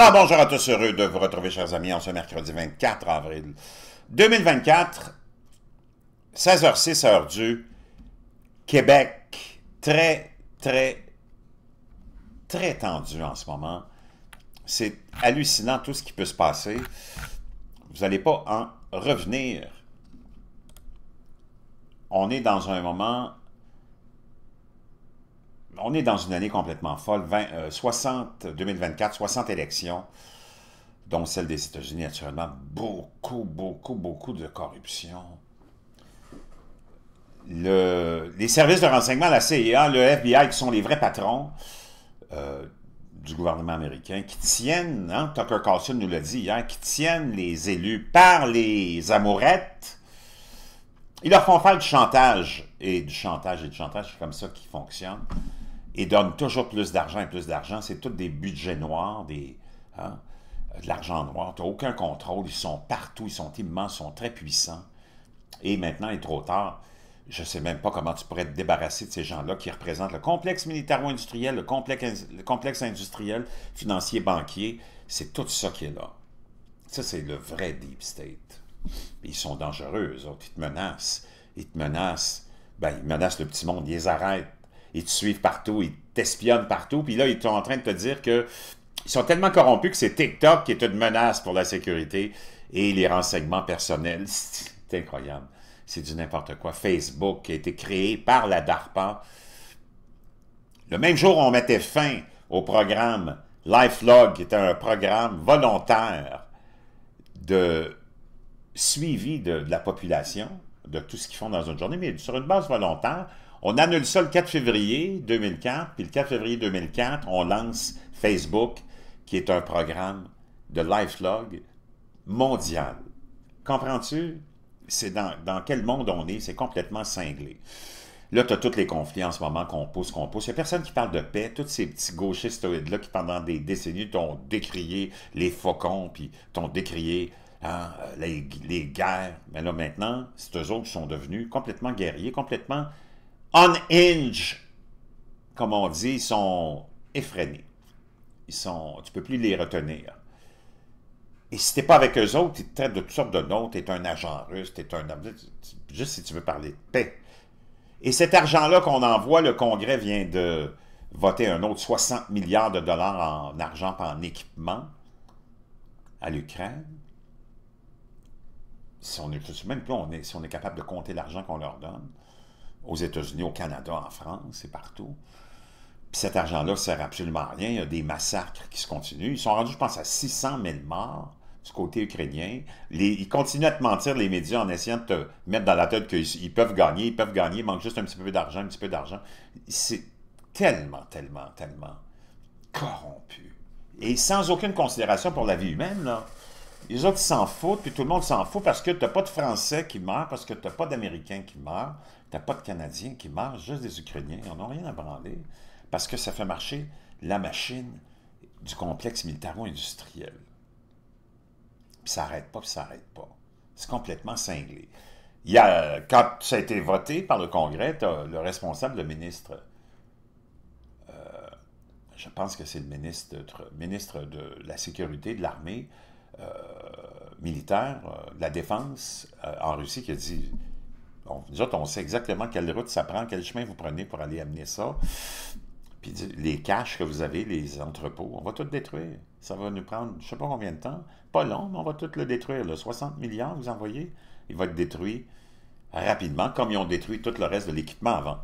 Alors bonjour à tous, heureux de vous retrouver chers amis en ce mercredi 24 avril 2024, 16h06 heure du Québec, très très très tendu en ce moment. C'est hallucinant tout ce qui peut se passer. Vous n'allez pas en revenir. On est dans un moment on est dans une année complètement folle. 60, 2024, 60 élections, dont celle des États-Unis, naturellement. Beaucoup, beaucoup, beaucoup de corruption. les services de renseignement, la CIA, le FBI, qui sont les vrais patrons euh, du gouvernement américain, qui tiennent, hein, Tucker Carlson nous l'a dit hier, qui tiennent les élus par les amourettes, ils leur font faire du chantage. Et du chantage et du chantage, c'est comme ça qu'ils fonctionnent et donnent toujours plus d'argent et plus d'argent. C'est tous des budgets noirs, des, hein, de l'argent noir. Tu n'as aucun contrôle. Ils sont partout, ils sont immenses, ils sont très puissants. Et maintenant, il est trop tard. Je ne sais même pas comment tu pourrais te débarrasser de ces gens-là qui représentent le complexe militaro-industriel, le complexe, complexe industriel, financier, banquier. C'est tout ça qui est là. Ça, c'est le vrai deep state. Ils sont dangereux, eux autres. Ils te menacent. Ils te menacent. Ben, ils menacent le petit monde. Ils les arrêtent ils te suivent partout, ils t'espionnent partout. Puis là, ils sont en train de te dire que ils sont tellement corrompus que c'est TikTok qui est une menace pour la sécurité et les renseignements personnels. C'est incroyable. C'est du n'importe quoi. Facebook qui a été créé par la DARPA. Le même jour, on mettait fin au programme LifeLog, qui était un programme volontaire de suivi de la population, de tout ce qu'ils font dans une journée, mais sur une base volontaire, on annule ça le 4 février 2004, puis le 4 février 2004, on lance Facebook, qui est un programme de lifelog mondial. Comprends-tu? C'est dans, dans, quel monde on est, c'est complètement cinglé. Là, tu as tous les conflits en ce moment qu'on pousse, qu'on pousse. Il n'y a personne qui parle de paix. Tous ces petits gauchistes-là qui, pendant des décennies, t'ont décrié les faucons, puis t'ont décrié hein, les, les, guerres. Mais là, maintenant, c'est autres sont devenus complètement guerriers, complètement « Unhinged », comme on dit, ils sont effrénés. Ils sont, tu ne peux plus les retenir. Et si n'es pas avec eux autres, ils te traitent de toutes sortes de tu es un agent russe, tu es un homme, juste si tu veux parler de paix. Et cet argent-là qu'on envoie, le Congrès vient de voter un autre 60 milliards de dollars en argent en équipement à l'Ukraine. Si on est, même plus si on est capable de compter l'argent qu'on leur donne aux États-Unis, au Canada, en France et partout. Puis cet argent-là ne sert absolument à rien. Il y a des massacres qui se continuent. Ils sont rendus, je pense, à 600 000 morts du côté ukrainien. Les, ils continuent à te mentir, les médias, en essayant de te mettre dans la tête qu'ils peuvent gagner, ils peuvent gagner, il manque juste un petit peu d'argent, un petit peu d'argent. C'est tellement, tellement, tellement corrompu. Et sans aucune considération pour la vie humaine, là. Les autres s'en foutent, puis tout le monde s'en fout parce que tu n'as pas de Français qui meurent, parce que tu n'as pas d'Américains qui meurent, tu n'as pas de Canadiens qui meurent, juste des Ukrainiens. Ils n'en ont rien à brander parce que ça fait marcher la machine du complexe militaro-industriel. Puis ça n'arrête pas, puis ça n'arrête pas. C'est complètement cinglé. Il y a, quand ça a été voté par le Congrès, le responsable, le ministre, euh, je pense que c'est le ministre, ministre de la Sécurité, de l'Armée, euh, militaire euh, la défense euh, en Russie qui a dit on, on sait exactement quelle route ça prend, quel chemin vous prenez pour aller amener ça. Puis les caches que vous avez, les entrepôts, on va tout détruire. Ça va nous prendre, je ne sais pas combien de temps, pas long, mais on va tout le détruire. le 60 milliards, vous envoyez, il va être détruit rapidement, comme ils ont détruit tout le reste de l'équipement avant.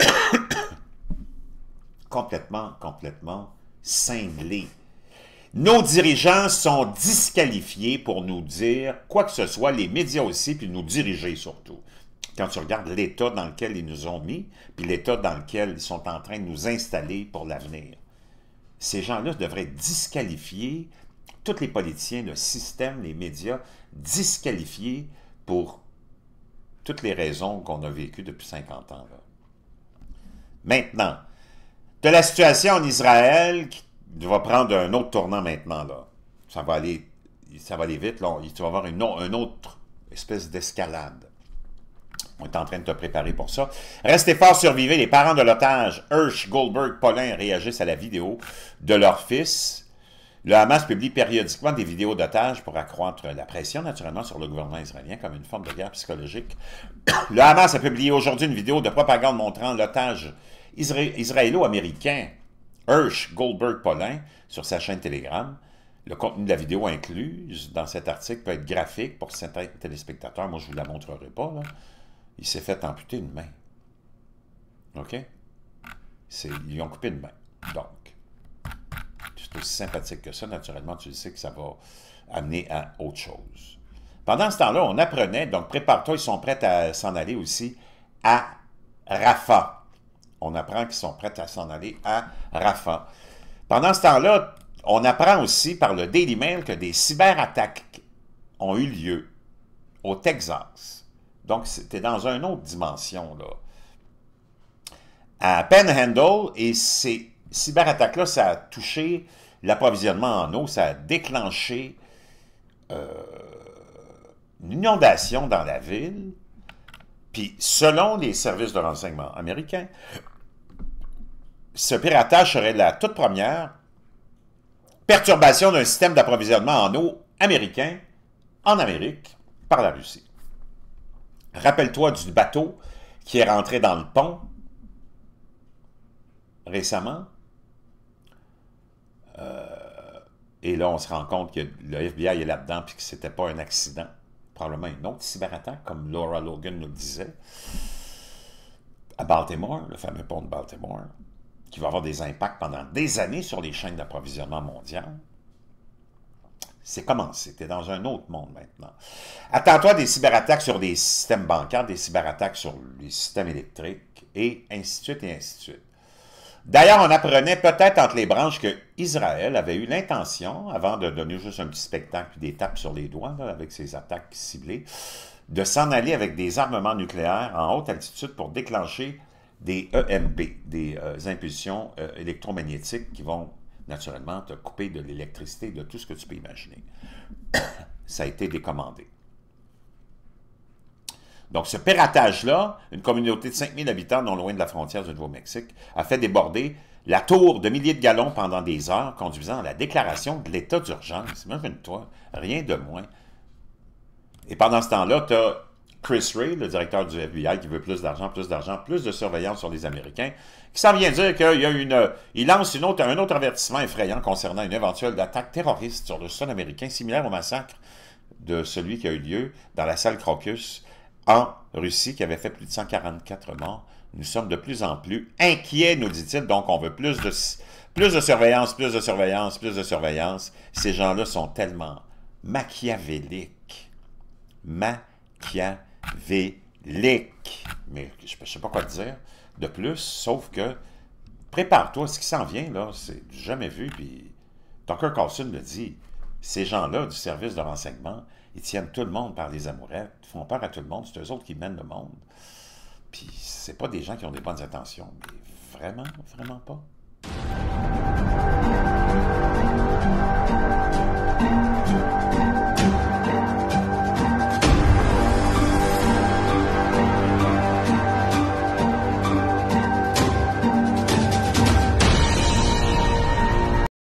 complètement, complètement cinglé. Nos dirigeants sont disqualifiés pour nous dire quoi que ce soit, les médias aussi, puis nous diriger surtout. Quand tu regardes l'état dans lequel ils nous ont mis, puis l'état dans lequel ils sont en train de nous installer pour l'avenir, ces gens-là devraient disqualifier tous les politiciens, le système, les médias, disqualifiés pour toutes les raisons qu'on a vécues depuis 50 ans. Maintenant, de la situation en Israël qui il va prendre un autre tournant maintenant, là. Ça va aller, ça va aller vite, là. Tu vas avoir une, autre espèce d'escalade. On est en train de te préparer pour ça. Restez fort, survivez. Les parents de l'otage, Hirsch, Goldberg, Paulin, réagissent à la vidéo de leur fils. Le Hamas publie périodiquement des vidéos d'otages pour accroître la pression, naturellement, sur le gouvernement israélien comme une forme de guerre psychologique. Le Hamas a publié aujourd'hui une vidéo de propagande montrant l'otage israélo-américain Hirsch Goldberg-Polin sur sa chaîne Telegram. Le contenu de la vidéo incluse dans cet article peut être graphique pour certains téléspectateurs. Moi, je ne vous la montrerai pas. Il s'est fait amputer une main. OK? Ils lui ont coupé une main. Donc, c'est aussi sympathique que ça. Naturellement, tu sais que ça va amener à autre chose. Pendant ce temps-là, on apprenait, donc prépare-toi, ils sont prêts à s'en aller aussi à RAFA on apprend qu'ils sont prêts à s'en aller à Rafa. Pendant ce temps-là, on apprend aussi par le Daily Mail que des cyberattaques ont eu lieu au Texas. Donc, c'était dans une autre dimension, là. À Penhandle, et ces cyberattaques-là, ça a touché l'approvisionnement en eau, ça a déclenché euh, une inondation dans la ville, puis selon les services de renseignement américains, ce piratage serait la toute première perturbation d'un système d'approvisionnement en eau américain en Amérique par la Russie. Rappelle-toi du bateau qui est rentré dans le pont récemment. Euh, et là, on se rend compte que le FBI est là-dedans et que ce n'était pas un accident probablement une autre cyberattaque, comme Laura Logan nous le disait, à Baltimore, le fameux pont de Baltimore, qui va avoir des impacts pendant des années sur les chaînes d'approvisionnement mondiales. C'est commencé. Tu dans un autre monde maintenant. Attends-toi des cyberattaques sur des systèmes bancaires, des cyberattaques sur les systèmes électriques, et ainsi de suite, et ainsi de suite. D'ailleurs, on apprenait peut-être entre les branches que Israël avait eu l'intention, avant de donner juste un petit spectacle des tapes sur les doigts avec ses attaques ciblées, de s'en aller avec des armements nucléaires en haute altitude pour déclencher des EMP, des euh, impulsions euh, électromagnétiques qui vont naturellement te couper de l'électricité, de tout ce que tu peux imaginer. Ça a été décommandé. Donc, ce piratage-là, une communauté de 5000 habitants non loin de la frontière du Nouveau-Mexique, a fait déborder la tour de milliers de gallons pendant des heures, conduisant à la déclaration de l'état d'urgence. Imagine-toi, rien de moins. Et pendant ce temps-là, tu as Chris Ray, le directeur du FBI, qui veut plus d'argent, plus d'argent, plus de surveillance sur les Américains, qui s'en vient dire qu'il y une, il lance un autre avertissement effrayant concernant une éventuelle attaque terroriste sur le sol américain, similaire au massacre de celui qui a eu lieu dans la salle Crocus en Russie qui avait fait plus de 144 morts. Nous sommes de plus en plus inquiets, nous dit-il. Donc, on veut plus de, plus de surveillance, plus de surveillance, plus de surveillance. Ces gens-là sont tellement machiavéliques. Machiavéliques. Mais je ne sais pas quoi dire de plus, sauf que prépare-toi, ce qui s'en vient, là, c'est jamais vu. Puis Tucker Carlson le dit, ces gens-là du service de renseignement, ils tiennent tout le monde par les amourettes, font peur à tout le monde. C'est eux autres qui mènent le monde. Puis c'est pas des gens qui ont des bonnes intentions, mais vraiment, vraiment pas.